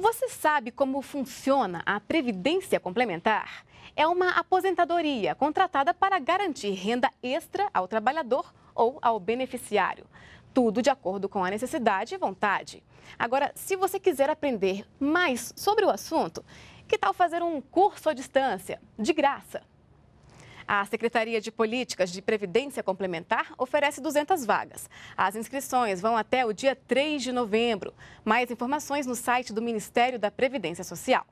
Você sabe como funciona a previdência complementar? É uma aposentadoria contratada para garantir renda extra ao trabalhador ou ao beneficiário. Tudo de acordo com a necessidade e vontade. Agora, se você quiser aprender mais sobre o assunto, que tal fazer um curso à distância, de graça? A Secretaria de Políticas de Previdência Complementar oferece 200 vagas. As inscrições vão até o dia 3 de novembro. Mais informações no site do Ministério da Previdência Social.